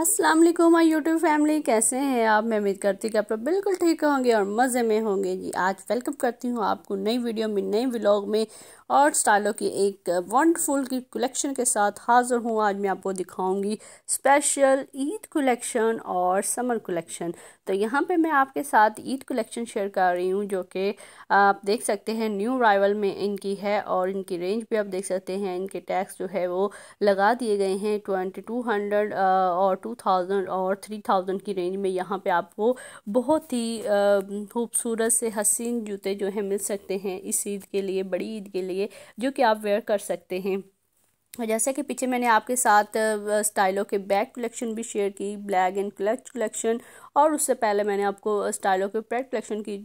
अस्सलाम वालेकुम my YouTube family कैसे हैं आप मैं उम्मीद करती हूँ कि आप लोग बिल्कुल ठीक होंगे और मज़े में होंगे जी आज वेलकम करती हूँ आपको नई वीडियो में नए व्लॉग में और स्टाइलों की एक वंडरफुल की कलेक्शन के साथ हाजिर हूँ आज मैं आपको दिखाऊंगी स्पेशल ईद कलेक्शन और समर कलेक्शन तो यहाँ पे मैं आपके साथ ईद कलेक्शन शेयर कर रही हूँ जो कि आप देख सकते हैं न्यू राइवल में इनकी है और इनकी रेंज भी आप देख सकते हैं इनके टैक्स जो है वो लगा दिए गए हैं ट्वेंटी टू हंड्रेड और टू थाउजेंड और थ्री थाउजेंड की रेंज में यहाँ पे आपको बहुत ही खूबसूरत से हसीन जूते जो हैं मिल सकते हैं इस ईद के लिए बड़ी ईद के लिए चाहिए जो कि आप वेयर कर सकते हैं जैसे कि पीछे मैंने आपके साथ स्टाइलों के बैक कलेक्शन भी शेयर की ब्लैक एंड क्लच कलेक्शन और उससे पहले मैंने आपको स्टाइलों के पैट कलेक्शन की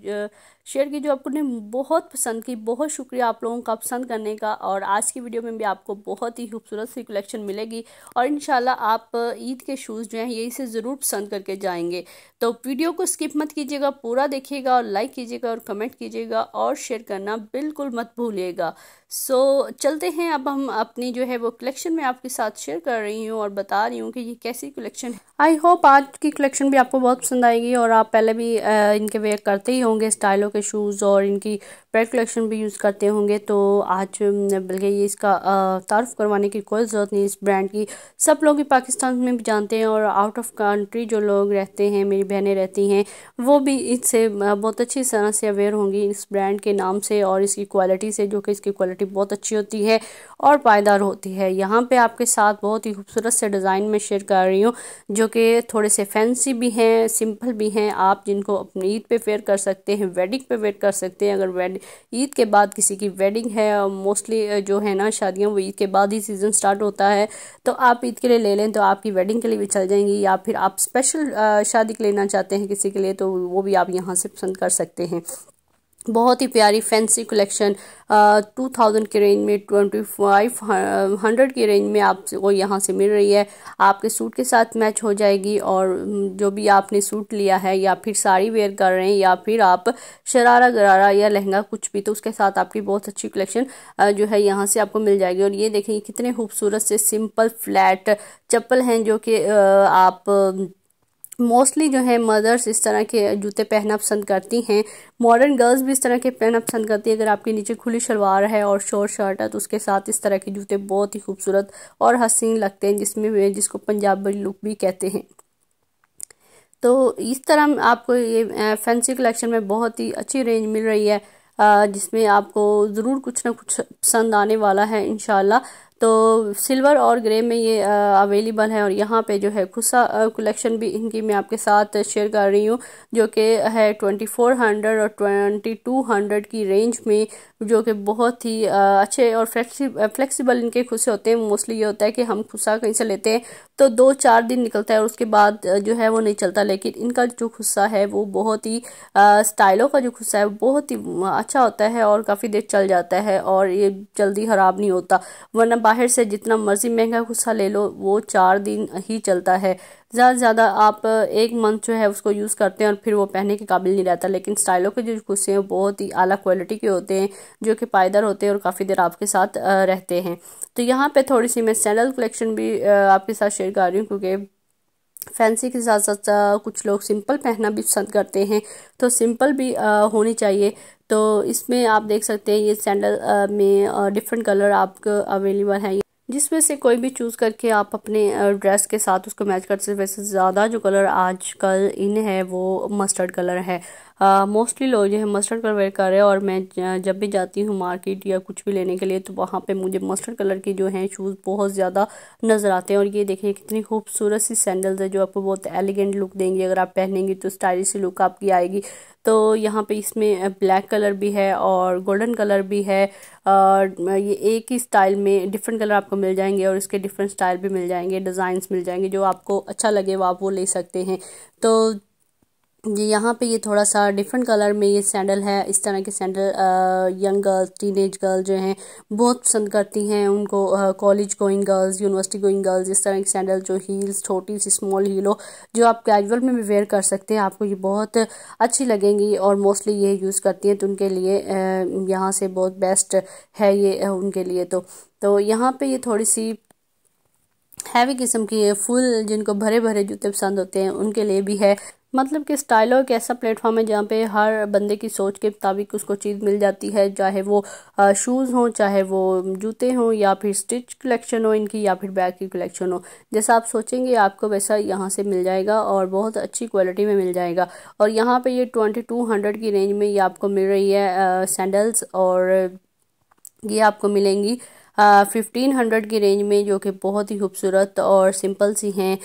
शेयर की जो आपको ने बहुत पसंद की बहुत शुक्रिया आप लोगों का पसंद करने का और आज की वीडियो में भी आपको बहुत ही खूबसूरत सी कलेक्शन मिलेगी और इन आप ईद के शूज़ जो हैं यही से ज़रूर पसंद करके जाएंगे तो वीडियो को स्किप मत कीजिएगा पूरा देखिएगा और लाइक कीजिएगा और कमेंट कीजिएगा और शेयर करना बिल्कुल मत भूलिएगा सो चलते हैं अब हम अपनी जो है है वो कलेक्शन मैं आपके साथ शेयर कर रही हूँ और बता रही हूँ कि ये कैसी कलेक्शन है आई होप आज की कलेक्शन भी आपको बहुत पसंद आएगी और आप पहले भी आ, इनके वेयर करते ही होंगे स्टाइलों के शूज़ और इनकी पैड कलेक्शन भी यूज़ करते होंगे तो आज बल्कि ये इसका तारफ़ करवाने की कोई ज़रूरत नहीं इस ब्रांड की सब लोग पाकिस्तान में भी जानते हैं और आउट ऑफ कंट्री जो लोग रहते हैं मेरी बहनें रहती हैं वो भी इससे बहुत अच्छी तरह से अवेयर होंगी इस ब्रांड के नाम से और इसकी क्वालिटी से जो कि इसकी क्वालिटी बहुत अच्छी होती है और पायदार होती है यहाँ पर आपके साथ बहुत ही खूबसूरत से डिज़ाइन में शेयर कर रही हूँ जो कि थोड़े से फैंसी भी हैं सिंपल भी हैं आप जिनको अपनी ईद पर फेयर कर सकते हैं वेडिंग पे वेयर कर सकते हैं अगर वेड ईद के बाद किसी की वेडिंग है और मोस्टली जो है ना शादियाँ वो ईद के बाद ही सीज़न स्टार्ट होता है तो आप ईद के लिए ले लें तो आपकी वेडिंग के लिए भी चल जाएंगी या फिर आप स्पेशल शादी लेना चाहते हैं किसी के लिए तो वो भी आप यहाँ से पसंद कर सकते हैं बहुत ही प्यारी फैंसी कलेक्शन टू थाउजेंड के रेंज में ट्वेंटी फाइव हंड्रेड की रेंज में आपको यहाँ से मिल रही है आपके सूट के साथ मैच हो जाएगी और जो भी आपने सूट लिया है या फिर साड़ी वेयर कर रहे हैं या फिर आप शरारा गरारा या लहंगा कुछ भी तो उसके साथ आपकी बहुत अच्छी कलेक्शन जो है यहाँ से आपको मिल जाएगी और ये देखें कितने खूबसूरत से सिंपल फ्लैट चप्पल हैं जो कि आप मोस्टली जो है मदर्स इस तरह के जूते पहनना पसंद करती हैं मॉडर्न गर्ल्स भी इस तरह के पहनना पसंद करती है अगर आपके नीचे खुली शलवार है और शॉर्ट शर्ट है तो उसके साथ इस तरह के जूते बहुत ही खूबसूरत और हसीन लगते हैं जिसमें जिसको पंजाबी लुक भी कहते हैं तो इस तरह आपको ये फैंसी कलेक्शन में बहुत ही अच्छी रेंज मिल रही है जिसमें आपको ज़रूर कुछ ना कुछ पसंद आने वाला है इनशाला तो सिल्वर और ग्रे में ये अवेलेबल है और यहाँ पे जो है खुसा कलेक्शन भी इनकी मैं आपके साथ शेयर कर रही हूँ जो कि है ट्वेंटी फोर हंड्रेड और ट्वेंटी टू हंड्रेड की रेंज में जो कि बहुत ही अच्छे और फ्लेक्सी फ्लैक्सीबल इनके खुसे होते हैं मोस्टली ये होता है कि हम खुसा कहीं से लेते हैं तो दो चार दिन निकलता है और उसके बाद जो है वो नहीं चलता लेकिन इनका जो खुस्सा है वो बहुत ही स्टाइलों का जो खुस्सा है वो बहुत ही अच्छा होता है और काफ़ी देर चल जाता है और ये जल्दी ख़राब नहीं होता वरना बाहर से जितना मर्जी महंगा गुस्सा ले लो वो चार दिन ही चलता है ज़्यादा से ज़्यादा आप एक मंथ जो है उसको यूज़ करते हैं और फिर वो पहनने के काबिल नहीं रहता लेकिन स्टाइलों के जो गुस्से हैं बहुत ही आला क्वालिटी के होते हैं जो कि पायदार होते हैं और काफ़ी देर आपके साथ रहते हैं तो यहाँ पर थोड़ी सी मैं सैंडल कलेक्शन भी आपके साथ शेयर कर रही हूँ क्योंकि फैंसी के साथ साथ कुछ लोग सिंपल पहनना भी पसंद करते हैं तो सिंपल भी आ, होनी चाहिए तो इसमें आप देख सकते हैं ये सैंडल में डिफरेंट कलर आपको अवेलेबल है जिसमें से कोई भी चूज़ करके आप अपने ड्रेस के साथ उसको मैच कर सकते वैसे ज़्यादा जो कलर आज कल इन है वो मस्टर्ड कलर है मोस्टली लोग जो है मस्टर्ड कलर वेयर कर रहे हैं और मैं जब भी जाती हूँ मार्केट या कुछ भी लेने के लिए तो वहाँ पर मुझे मस्टर्ड कलर के जो हैं शूज़ बहुत ज़्यादा नज़र आते हैं और ये देखें कितनी खूबसूरत सी सैंडल्स है जो आपको बहुत एलिगेंट लुक देंगी अगर आप पहनेंगी तो स्टाइलिश लुक आपकी आएगी तो यहाँ पे इसमें ब्लैक कलर भी है और गोल्डन कलर भी है और ये एक ही स्टाइल में डिफरेंट कलर आपको मिल जाएंगे और इसके डिफरेंट स्टाइल भी मिल जाएंगे डिज़ाइंस मिल जाएंगे जो आपको अच्छा लगे वो आप वो ले सकते हैं तो ये यहाँ पे ये थोड़ा सा डिफरेंट कलर में ये सैंडल है इस तरह के sandal young girls teenage girl जो हैं बहुत पसंद करती हैं उनको college going girls university going girls इस तरह के सैंडल जो हील्स छोटी सी स्मॉल हील हो जो आप कैजुअल में भी वेयर कर सकते हैं आपको ये बहुत अच्छी लगेंगी और मोस्टली ये यूज़ करती हैं तो उनके लिए यहाँ से बहुत बेस्ट है ये उनके लिए तो तो यहाँ पर ये थोड़ी सी हैवी किस्म की है फुल जिनको भरे भरे जूते पसंद होते हैं उनके लिए भी है मतलब कि स्टाइल एक ऐसा प्लेटफॉर्म है जहाँ पे हर बंदे की सोच के मुताबिक उसको चीज़ मिल जाती है चाहे वो शूज़ हों चाहे वो जूते हों या फिर स्टिच कलेक्शन हो इनकी या फिर बैग की कलेक्शन हो जैसा आप सोचेंगे आपको वैसा यहाँ से मिल जाएगा और बहुत अच्छी क्वालिटी में मिल जाएगा और यहाँ पर ये ट्वेंटी टू हंड्रेड की रेंज में ये आपको मिल रही है सैंडल्स और ये आपको मिलेंगी फिफ्टीन हंड्रेड की रेंज में जो कि बहुत ही खूबसूरत और सिंपल सी हैं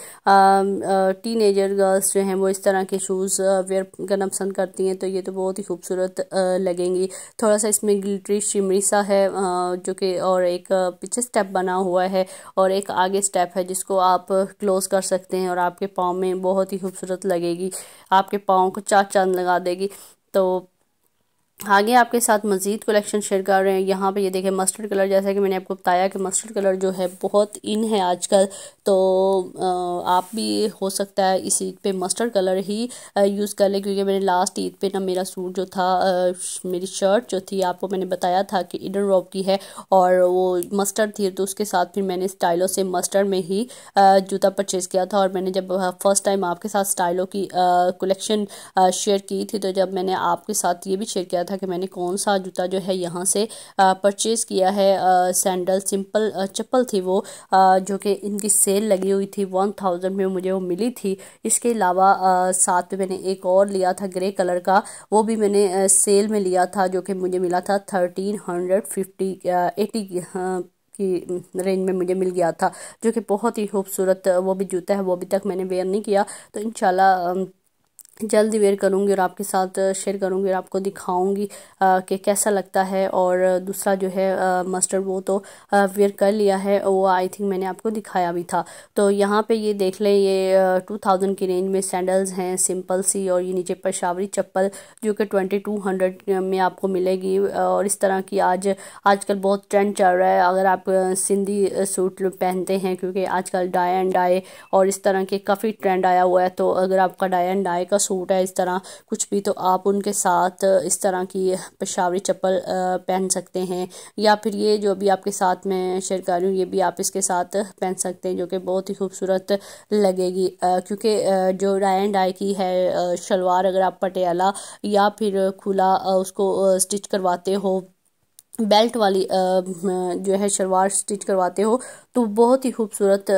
टीन एजर गर्ल्स जो हैं वो इस तरह के शूज़ वेयर करना पसंद करती हैं तो ये तो बहुत ही खूबसूरत लगेंगी थोड़ा सा इसमें गिल्ट्री शिमरी सा है जो कि और एक पीछे स्टेप बना हुआ है और एक आगे स्टेप है जिसको आप क्लोज़ कर सकते हैं और आपके पाँव में बहुत ही खूबसूरत लगेगी आपके पाँव को चार चांद लगा देगी तो आगे आपके साथ मज़ीद कलेक्शन शेयर कर रहे हैं यहाँ पे ये देखें मस्टर्ड कलर जैसा कि मैंने आपको बताया कि मस्टर्ड कलर जो है बहुत इन है आजकल तो आप भी हो सकता है इस ईद पे मस्टर्ड कलर ही यूज़ कर लें क्योंकि मैंने लास्ट ईद पे ना मेरा सूट जो था मेरी शर्ट जो थी आपको मैंने बताया था कि इडन रॉप की है और वो मस्टर्ड थी तो उसके साथ फिर मैंने स्टाइलों से मस्टर्ड में ही जूता परचेज़ किया था और मैंने जब फ़र्स्ट टाइम आपके साथ स्टाइलों की कलेक्शन शेयर की थी तो जब मैंने आपके साथ ये भी शेयर किया था કે મેને કон સા જૂતા જો હે યહા સે પરચેસ કિયા હે સેન્ડલ સિમ્પલ ચप्पल થી વો જો કે ઇનકી સેલ લગી ہوئی થી 1000 મે મુજે ઓ મિલી થી ઇસકે ઇલાવા સાત મેને એક ઓર લિયા થા ગ્રે કલર કા વો ભી મેને સેલ મે લિયા થા જો કે મુજે મિલા થા 1350 80 કી રેન્જ મે મુજે મિલ ગયા થા જો કે બહોત હી خوبસુરત વો ભી જૂતા હે વો અભી તક મેને વેયર નહીં કિયા તો ઇન્શાલ્લા जल्द वेयर करूँगी और आपके साथ शेयर करूँगी और आपको दिखाऊँगी कि कैसा लगता है और दूसरा जो है मस्टर्ड वो तो वेयर कर लिया है वो आई थिंक मैंने आपको दिखाया भी था तो यहाँ पे ये देख लें ये टू थाउजेंड की रेंज में सैंडल्स हैं सिंपल सी और ये नीचे पेशावरी चप्पल जो कि ट्वेंटी टू हंड्रेड में आपको मिलेगी और इस तरह की आज आजकल बहुत ट्रेंड चल रहा है अगर आप सिंधी सूट पहनते हैं क्योंकि आजकल डाई एंड डाई और इस तरह के काफ़ी ट्रेंड आया हुआ है तो अगर आपका डाई एंड डाई का सूट है इस तरह कुछ भी तो आप उनके साथ इस तरह की पेशावरी चप्पल पहन सकते हैं या फिर ये जो अभी आपके साथ मैं शेयर कर रही हूँ ये भी आप इसके साथ पहन सकते हैं जो कि बहुत ही खूबसूरत लगेगी क्योंकि जो डाई एंड डाई की है शलवार अगर आप पटियाला या फिर खुला उसको स्टिच करवाते हो बेल्ट वाली जो है शलवार स्टिच करवाते हो तो बहुत ही खूबसूरत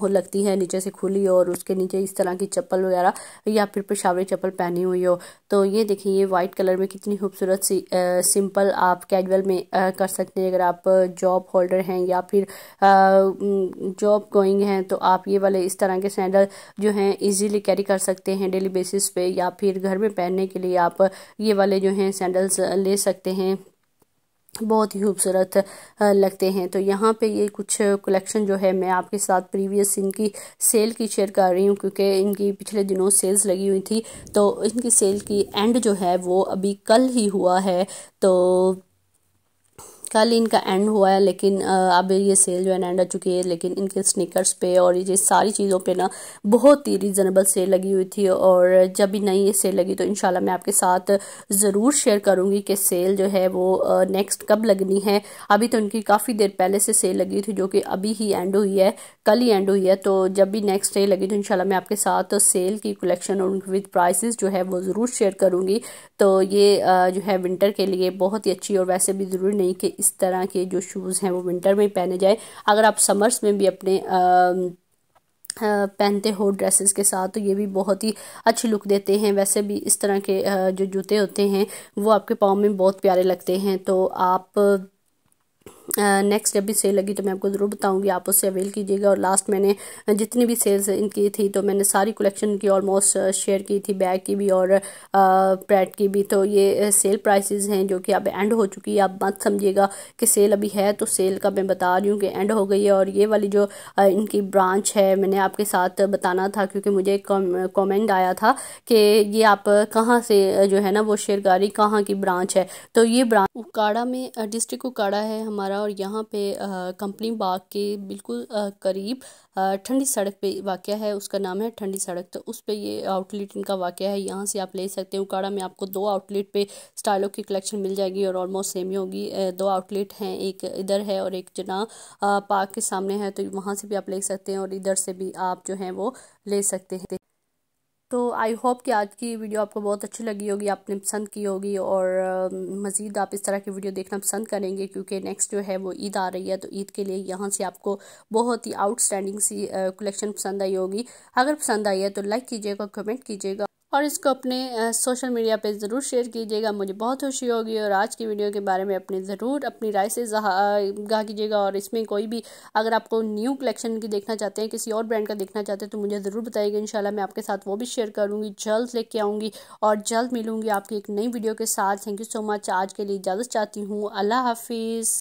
हो लगती है नीचे से खुली और उसके नीचे इस तरह की चप्पल वगैरह या फिर पेशावरी चप्पल पहनी हुई हो तो ये देखिए ये वाइट कलर में कितनी खूबसूरत सी आ, सिंपल आप कैजुअल में आ, कर सकते हैं अगर आप जॉब होल्डर हैं या फिर जॉब गोइंग हैं तो आप ये वाले इस तरह के सैंडल जो हैं ईजीली कैरी कर सकते हैं डेली बेसिस पे या फिर घर में पहनने के लिए आप ये वाले जो हैं सैंडल्स ले सकते हैं बहुत ही खूबसूरत लगते हैं तो यहाँ पे ये कुछ कलेक्शन जो है मैं आपके साथ प्रीवियस इनकी सेल की शेयर कर रही हूँ क्योंकि इनकी पिछले दिनों सेल्स लगी हुई थी तो इनकी सेल की एंड जो है वो अभी कल ही हुआ है तो कल इनका एंड हुआ है लेकिन अब ये सेल जो है एंड आ चुकी है लेकिन इनके स्निकर्स पे और ये सारी चीज़ों पे ना बहुत ही रिजनेबल सेल लगी हुई थी और जब भी नई सेल लगी तो इन मैं आपके साथ ज़रूर शेयर करूँगी कि सेल जो है वो नेक्स्ट कब लगनी है अभी तो इनकी काफ़ी देर पहले से सेल लगी थी जो कि अभी ही एंड हुई है कल ही एंड हुई है तो जब भी नेक्स्ट सेल लगी तो इन मैं आपके साथ सेल की कलेक्शन और विद प्राइस जो है वो ज़रूर शेयर करूँगी तो ये जो है विंटर के लिए बहुत ही अच्छी और वैसे भी ज़रूरी नहीं कि इस तरह के जो शूज़ हैं वो विंटर में पहने जाए अगर आप समर्स में भी अपने आ, पहनते हो ड्रेसेस के साथ तो ये भी बहुत ही अच्छी लुक देते हैं वैसे भी इस तरह के जो जूते होते हैं वो आपके पाँव में बहुत प्यारे लगते हैं तो आप नेक्स्ट जब भी सेल लगी तो मैं आपको ज़रूर बताऊँगी आप उससे अवेल कीजिएगा और लास्ट मैंने जितनी भी सेल्स इनकी थी तो मैंने सारी कलेक्शन की ऑलमोस्ट शेयर की थी बैग की भी और पैड की भी तो ये सेल प्राइसेस हैं जो कि अब एंड हो चुकी है आप मत समझिएगा कि सेल अभी है तो सेल का मैं बता रही हूँ कि एंड हो गई है और ये वाली जो इनकी ब्रांच है मैंने आपके साथ बताना था क्योंकि मुझे एक कॉमेंट आया था कि ये आप कहाँ से जो है ना वो शेरगारी कहाँ की ब्रांच है तो ये ब्रांच उकाड़ा में डिस्ट्रिक्ट उकाड़ा है हमारा है और यहाँ पे कंपनी बाग के बिल्कुल करीब ठंडी सड़क पे वाक़ है उसका नाम है ठंडी सड़क तो उस पर ये आउटलेट इनका वाक़ है यहाँ से आप ले सकते हैं उकाड़ा में आपको दो आउटलेट पे स्टाइलों की कलेक्शन मिल जाएगी और ऑलमोस्ट सेम ही होगी दो आउटलेट हैं एक इधर है और एक जना पार्क के सामने है तो वहाँ से भी आप ले सकते हैं और इधर से भी आप जो हैं वो ले सकते हैं तो आई होप कि आज की वीडियो आपको बहुत अच्छी लगी होगी आपने पसंद की होगी और मज़ीद आप इस तरह की वीडियो देखना पसंद करेंगे क्योंकि नेक्स्ट जो है वो ईद आ रही है तो ईद के लिए यहाँ से आपको बहुत ही आउटस्टैंडिंग सी कलेक्शन पसंद आई होगी अगर पसंद आई है तो लाइक कीजिएगा कमेंट कीजिएगा और इसको अपने सोशल मीडिया पे ज़रूर शेयर कीजिएगा मुझे बहुत खुशी होगी और आज की वीडियो के बारे में अपने ज़रूर अपनी राय से गाह कीजिएगा और इसमें कोई भी अगर आपको न्यू कलेक्शन की देखना चाहते हैं किसी और ब्रांड का देखना चाहते हैं तो मुझे ज़रूर बताइएगा इंशाल्लाह मैं आपके साथ वो भी शेयर करूँगी जल्द लेके आऊँगी और जल्द मिलूँगी आपकी एक नई वीडियो के साथ थैंक यू सो मच आज के लिए इजाज़त चाहती हूँ अल्लाह हाफिज़